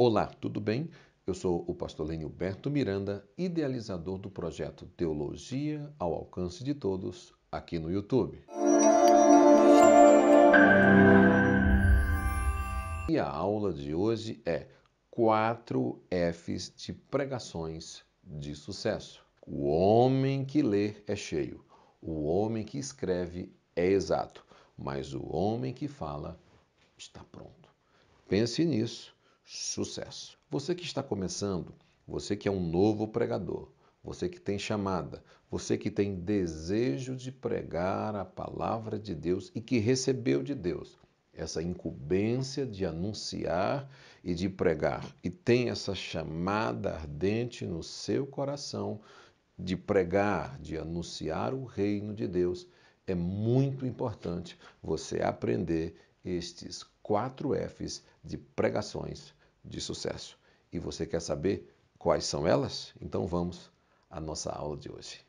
Olá, tudo bem? Eu sou o pastor Lênio Berto Miranda, idealizador do projeto Teologia ao Alcance de Todos, aqui no YouTube. E a aula de hoje é 4 Fs de pregações de sucesso. O homem que lê é cheio, o homem que escreve é exato, mas o homem que fala está pronto. Pense nisso sucesso. Você que está começando, você que é um novo pregador, você que tem chamada, você que tem desejo de pregar a palavra de Deus e que recebeu de Deus essa incumbência de anunciar e de pregar, e tem essa chamada ardente no seu coração de pregar, de anunciar o reino de Deus, é muito importante você aprender estes quatro Fs de pregações de sucesso. E você quer saber quais são elas? Então vamos à nossa aula de hoje.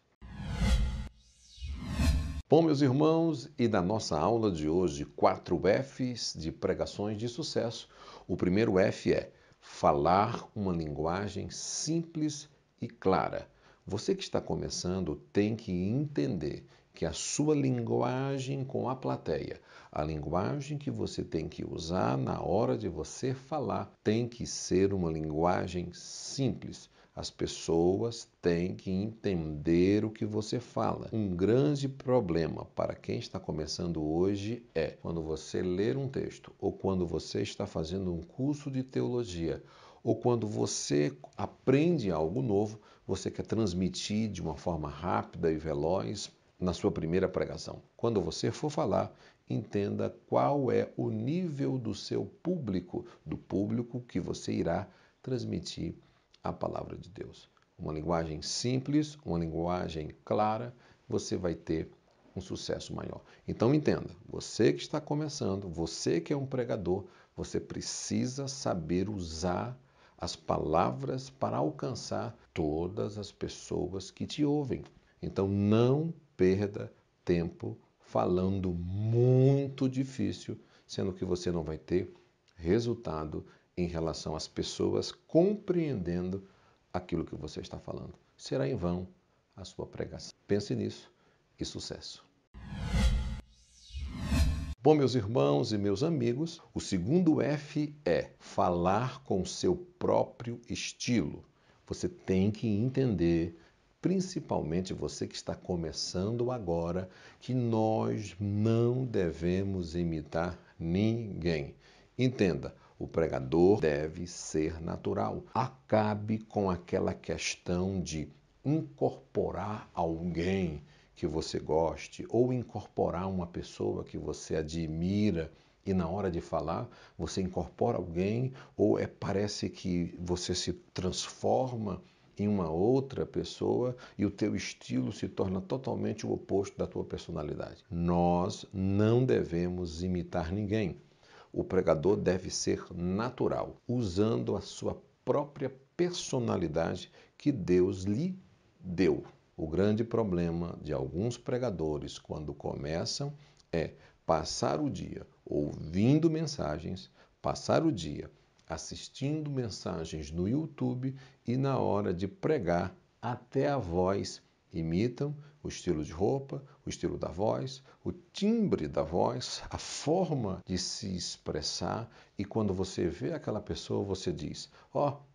Bom, meus irmãos, e na nossa aula de hoje, quatro Fs de pregações de sucesso. O primeiro F é falar uma linguagem simples e clara. Você que está começando tem que entender que a sua linguagem com a plateia, a linguagem que você tem que usar na hora de você falar, tem que ser uma linguagem simples. As pessoas têm que entender o que você fala. Um grande problema para quem está começando hoje é quando você ler um texto, ou quando você está fazendo um curso de teologia, ou quando você aprende algo novo, você quer transmitir de uma forma rápida e veloz na sua primeira pregação. Quando você for falar, entenda qual é o nível do seu público, do público que você irá transmitir a palavra de Deus. Uma linguagem simples, uma linguagem clara, você vai ter um sucesso maior. Então entenda, você que está começando, você que é um pregador, você precisa saber usar as palavras para alcançar todas as pessoas que te ouvem. Então não perda tempo falando muito difícil, sendo que você não vai ter resultado em relação às pessoas compreendendo aquilo que você está falando. Será em vão a sua pregação. Pense nisso e sucesso. Bom, meus irmãos e meus amigos, o segundo F é falar com seu próprio estilo. Você tem que entender principalmente você que está começando agora, que nós não devemos imitar ninguém. Entenda, o pregador deve ser natural. Acabe com aquela questão de incorporar alguém que você goste ou incorporar uma pessoa que você admira e na hora de falar você incorpora alguém ou é, parece que você se transforma em uma outra pessoa e o teu estilo se torna totalmente o oposto da tua personalidade. Nós não devemos imitar ninguém. O pregador deve ser natural, usando a sua própria personalidade que Deus lhe deu. O grande problema de alguns pregadores quando começam é passar o dia ouvindo mensagens, passar o dia assistindo mensagens no YouTube e na hora de pregar, até a voz imitam o estilo de roupa, o estilo da voz, o timbre da voz, a forma de se expressar, e quando você vê aquela pessoa, você diz: Ó, oh,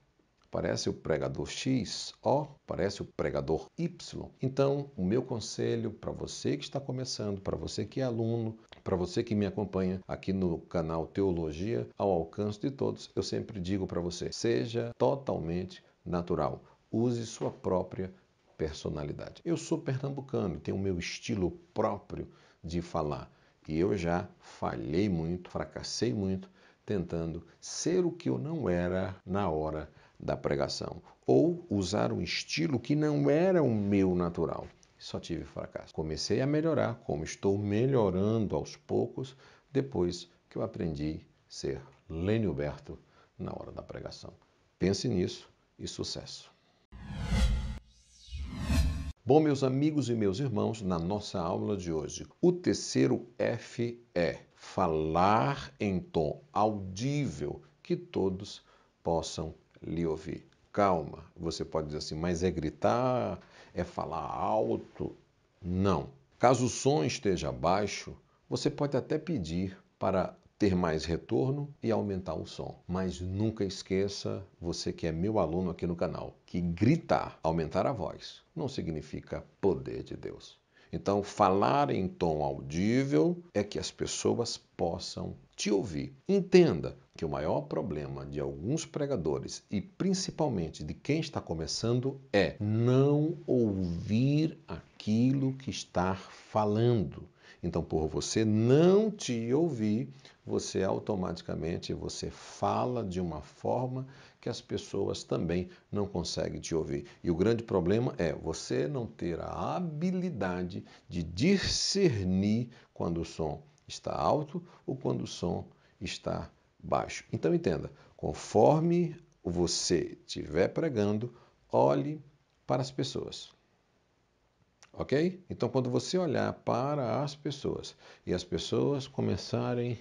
parece o pregador X, ó? parece o pregador Y. Então, o meu conselho para você que está começando, para você que é aluno, para você que me acompanha aqui no canal Teologia ao alcance de todos, eu sempre digo para você: seja totalmente natural. Use sua própria personalidade. Eu sou pernambucano e tenho o meu estilo próprio de falar. E eu já falhei muito, fracassei muito tentando ser o que eu não era na hora da pregação ou usar um estilo que não era o meu natural. Só tive fracasso. Comecei a melhorar, como estou melhorando aos poucos, depois que eu aprendi a ser Berto na hora da pregação. Pense nisso e sucesso. Bom, meus amigos e meus irmãos, na nossa aula de hoje, o terceiro F é falar em tom audível que todos possam lhe ouvir. Calma, você pode dizer assim, mas é gritar, é falar alto? Não. Caso o som esteja baixo, você pode até pedir para ter mais retorno e aumentar o som. Mas nunca esqueça, você que é meu aluno aqui no canal, que gritar, aumentar a voz, não significa poder de Deus. Então, falar em tom audível é que as pessoas possam te ouvir. Entenda que o maior problema de alguns pregadores e principalmente de quem está começando é não ouvir aquilo que está falando. Então, por você não te ouvir, você automaticamente você fala de uma forma que as pessoas também não conseguem te ouvir. E o grande problema é você não ter a habilidade de discernir quando o som está alto ou quando o som está baixo. Então entenda, conforme você estiver pregando, olhe para as pessoas. Ok? Então, quando você olhar para as pessoas e as pessoas começarem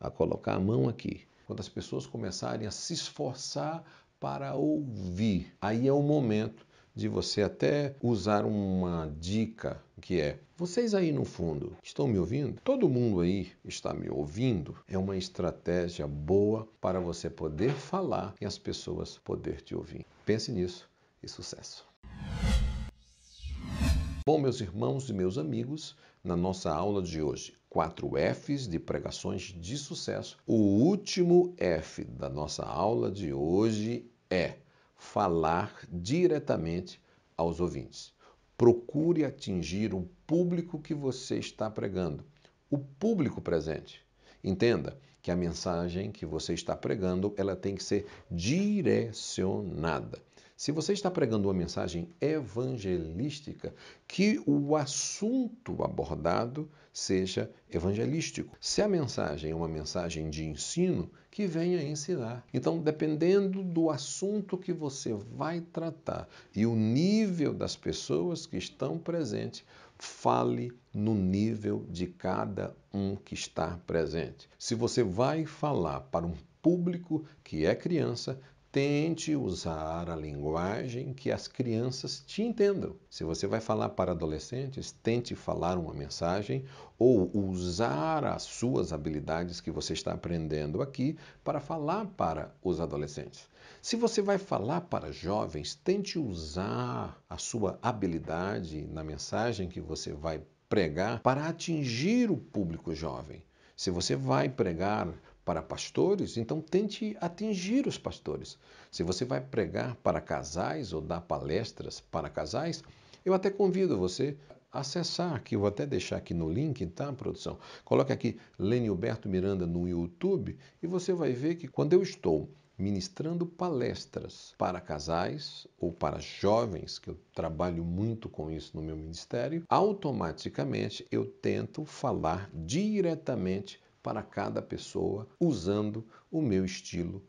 a colocar a mão aqui, quando as pessoas começarem a se esforçar para ouvir, aí é o momento de você até usar uma dica que é: vocês aí no fundo estão me ouvindo? Todo mundo aí está me ouvindo? É uma estratégia boa para você poder falar e as pessoas poder te ouvir. Pense nisso e sucesso. Bom, meus irmãos e meus amigos, na nossa aula de hoje, quatro Fs de pregações de sucesso. O último F da nossa aula de hoje é falar diretamente aos ouvintes. Procure atingir o público que você está pregando, o público presente. Entenda que a mensagem que você está pregando, ela tem que ser direcionada. Se você está pregando uma mensagem evangelística, que o assunto abordado seja evangelístico. Se a mensagem é uma mensagem de ensino, que venha ensinar. Então, dependendo do assunto que você vai tratar e o nível das pessoas que estão presentes, fale no nível de cada um que está presente. Se você vai falar para um público que é criança, Tente usar a linguagem que as crianças te entendam. Se você vai falar para adolescentes, tente falar uma mensagem ou usar as suas habilidades que você está aprendendo aqui para falar para os adolescentes. Se você vai falar para jovens, tente usar a sua habilidade na mensagem que você vai pregar para atingir o público jovem. Se você vai pregar para pastores, então tente atingir os pastores. Se você vai pregar para casais ou dar palestras para casais, eu até convido você a acessar, que eu vou até deixar aqui no link, tá, produção? Coloque aqui Lenilberto Miranda no YouTube e você vai ver que quando eu estou ministrando palestras para casais ou para jovens, que eu trabalho muito com isso no meu ministério, automaticamente eu tento falar diretamente para cada pessoa, usando o meu estilo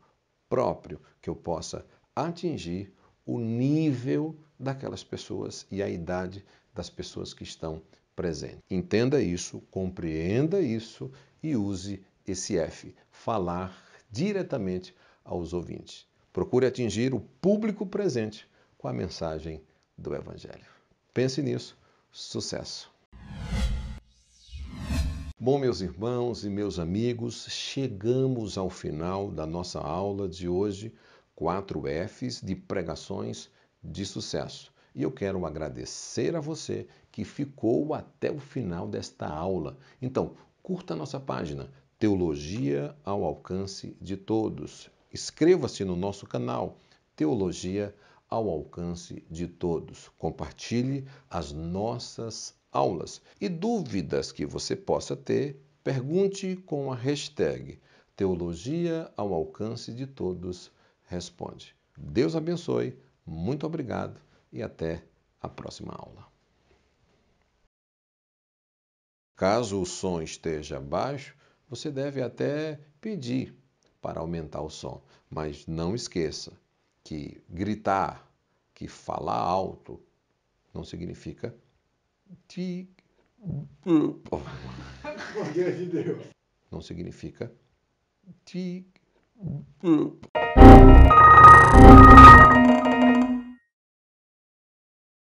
próprio, que eu possa atingir o nível daquelas pessoas e a idade das pessoas que estão presentes. Entenda isso, compreenda isso e use esse F, falar diretamente aos ouvintes. Procure atingir o público presente com a mensagem do Evangelho. Pense nisso. Sucesso! Bom, meus irmãos e meus amigos, chegamos ao final da nossa aula de hoje, 4 Fs de pregações de sucesso. E eu quero agradecer a você que ficou até o final desta aula. Então, curta a nossa página Teologia ao alcance de todos. Inscreva-se no nosso canal Teologia ao alcance de todos. Compartilhe as nossas aulas e dúvidas que você possa ter, pergunte com a hashtag Teologia ao alcance de todos responde. Deus abençoe, muito obrigado e até a próxima aula. Caso o som esteja baixo, você deve até pedir para aumentar o som, mas não esqueça que gritar, que falar alto, não significa de. Poder de Deus. Não significa. De.